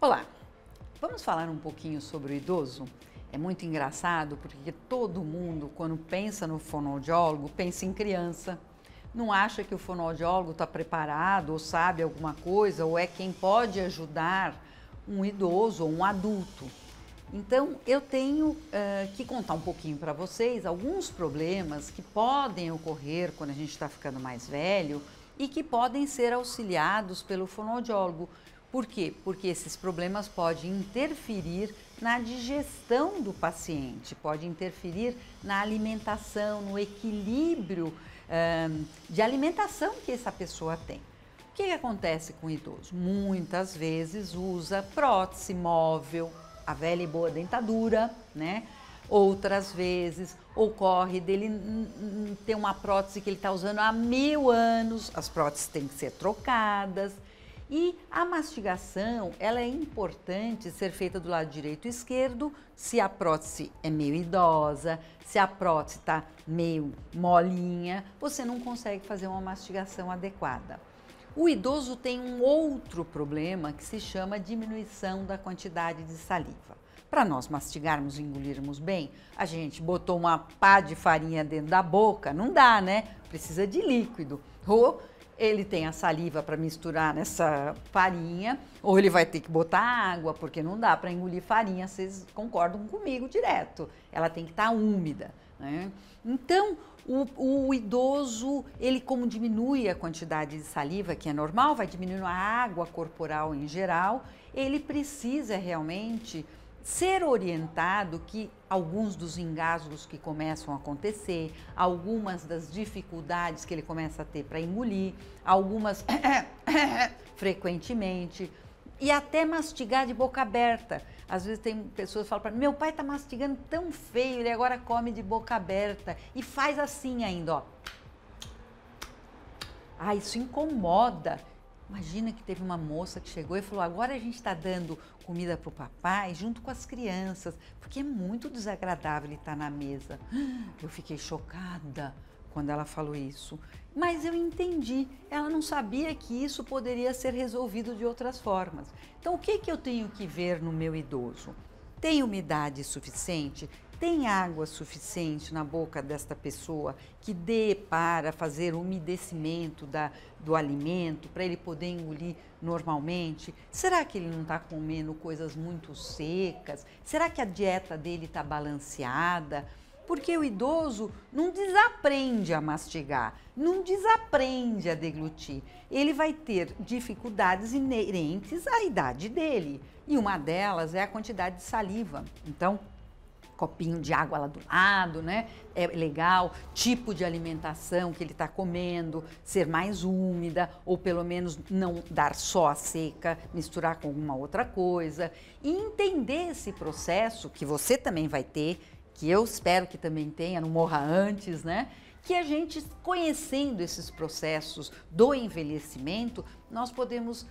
Olá, vamos falar um pouquinho sobre o idoso? É muito engraçado porque todo mundo, quando pensa no fonoaudiólogo, pensa em criança. Não acha que o fonoaudiólogo está preparado ou sabe alguma coisa ou é quem pode ajudar um idoso ou um adulto. Então, eu tenho uh, que contar um pouquinho para vocês alguns problemas que podem ocorrer quando a gente está ficando mais velho e que podem ser auxiliados pelo fonoaudiólogo por quê? Porque esses problemas podem interferir na digestão do paciente, pode interferir na alimentação, no equilíbrio de alimentação que essa pessoa tem. O que, que acontece com o idoso? Muitas vezes usa prótese móvel, a velha e boa dentadura, né? Outras vezes ocorre dele ter uma prótese que ele está usando há mil anos, as próteses têm que ser trocadas. E a mastigação, ela é importante ser feita do lado direito e esquerdo, se a prótese é meio idosa, se a prótese está meio molinha, você não consegue fazer uma mastigação adequada. O idoso tem um outro problema que se chama diminuição da quantidade de saliva. Para nós mastigarmos e engolirmos bem, a gente botou uma pá de farinha dentro da boca, não dá, né? Precisa de líquido. Ou ele tem a saliva para misturar nessa farinha, ou ele vai ter que botar água, porque não dá para engolir farinha, vocês concordam comigo direto. Ela tem que estar tá úmida. Né? Então, o, o, idoso, ele como diminui a quantidade de saliva, que é normal, vai diminuindo a água corporal em geral, ele precisa realmente ser orientado que alguns dos engasgos que começam a acontecer, algumas das dificuldades que ele começa a ter para engolir, algumas frequentemente e até mastigar de boca aberta. Às vezes tem pessoas que falam para mim, meu pai está mastigando tão feio, ele agora come de boca aberta e faz assim ainda, ó. Ah, isso incomoda. Imagina que teve uma moça que chegou e falou: agora a gente está dando comida para o papai junto com as crianças, porque é muito desagradável ele estar tá na mesa. Eu fiquei chocada quando ela falou isso. Mas eu entendi, ela não sabia que isso poderia ser resolvido de outras formas. Então, o que, que eu tenho que ver no meu idoso? Tem umidade suficiente? tem água suficiente na boca desta pessoa que dê para fazer o umedecimento da, do alimento, para ele poder engolir normalmente? Será que ele não está comendo coisas muito secas? Será que a dieta dele está balanceada? Porque o idoso não desaprende a mastigar, não desaprende a deglutir. Ele vai ter dificuldades inerentes à idade dele. E uma delas é a quantidade de saliva. Então, copinho de água lá do lado, né? É legal. Tipo de alimentação que ele está comendo, ser mais úmida ou pelo menos não dar só a seca, misturar com alguma outra coisa. E entender esse processo que você também vai ter, que eu espero que também tenha, não morra antes, né? que a gente, conhecendo esses processos do envelhecimento, nós podemos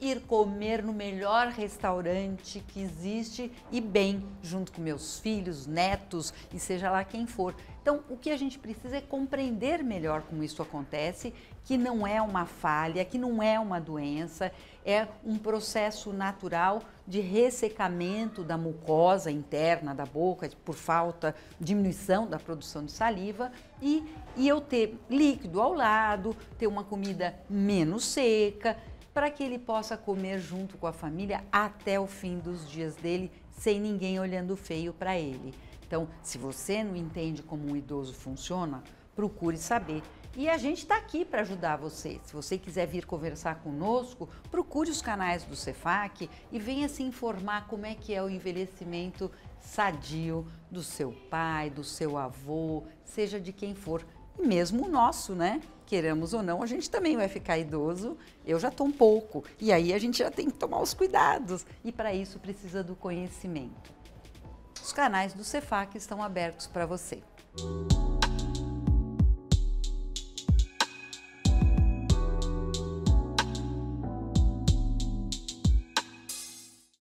ir comer no melhor restaurante que existe e bem, junto com meus filhos, netos e seja lá quem for. Então, o que a gente precisa é compreender melhor como isso acontece, que não é uma falha, que não é uma doença, é um processo natural de ressecamento da mucosa interna da boca por falta, diminuição da produção de saliva e, e eu ter líquido ao lado, ter uma comida menos seca, para que ele possa comer junto com a família até o fim dos dias dele, sem ninguém olhando feio para ele. Então, se você não entende como um idoso funciona, procure saber. E a gente está aqui para ajudar você. Se você quiser vir conversar conosco, procure os canais do Cefac e venha se informar como é que é o envelhecimento sadio do seu pai, do seu avô, seja de quem for, e mesmo o nosso, né? queremos ou não, a gente também vai ficar idoso. Eu já estou um pouco. E aí a gente já tem que tomar os cuidados. E para isso precisa do conhecimento. Os canais do Cefac estão abertos para você.